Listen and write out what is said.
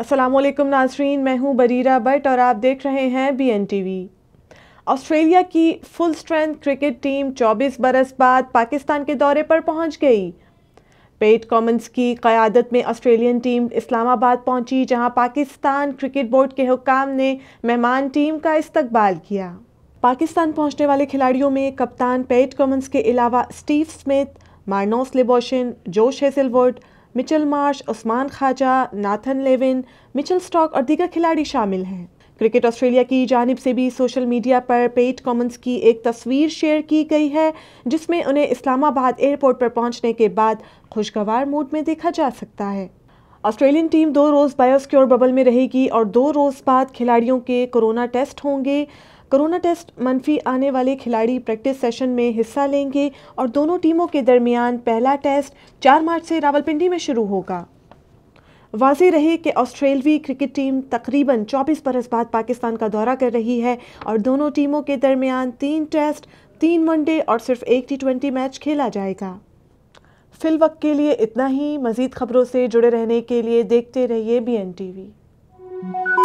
असलम नाजरीन मैं हूं बरीरा बट और आप देख रहे हैं B N T V Australia की फुल स्ट्रेंथ क्रिकेट टीम 24 बरस बाद पाकिस्तान के दौरे पर पहुंच गई पेट कॉमन्स की क़्यादत में ऑस्ट्रेलियन टीम इस्लामाबाद पहुंची जहां पाकिस्तान क्रिकेट बोर्ड के हुकाम ने मेहमान टीम का इस्तकबाल किया पाकिस्तान पहुंचने वाले खिलाड़ियों में कप्तान पेट कॉमन्स के अलावा Steve Smith Marnus Labuschagne Josh Hazlewood Mitchell Marsh Usman Khawaja Nathan Lyon Mitchell Starc और दीगर खिलाड़ी शामिल हैं क्रिकेट ऑस्ट्रेलिया की जानब से भी सोशल मीडिया पर पेट कॉमन्स की एक तस्वीर शेयर की गई है जिसमें उन्हें इस्लामाबाद एयरपोर्ट पर पहुंचने के बाद खुशगवार मूड में देखा जा सकता है ऑस्ट्रेलियन टीम दो रोज़ बायोस्क्योर बबल में रहेगी और दो रोज़ बाद खिलाड़ियों के कोरोना टेस्ट होंगे कोरोना टेस्ट मनफी आने वाले खिलाड़ी प्रैक्टिस सेशन में हिस्सा लेंगे और दोनों टीमों के दरमियान पहला टेस्ट 4 मार्च से रावलपिंडी में शुरू होगा वाजे रहे कि ऑस्ट्रेलवी क्रिकेट टीम तकरीबन 24 बरस बाद पाकिस्तान का दौरा कर रही है और दोनों टीमों के दरमियान तीन टेस्ट तीन वनडे और सिर्फ एक टी मैच खेला जाएगा फिल वक्त के लिए इतना ही मज़ीद खबरों से जुड़े रहने के लिए देखते रहिए बी एन टी वी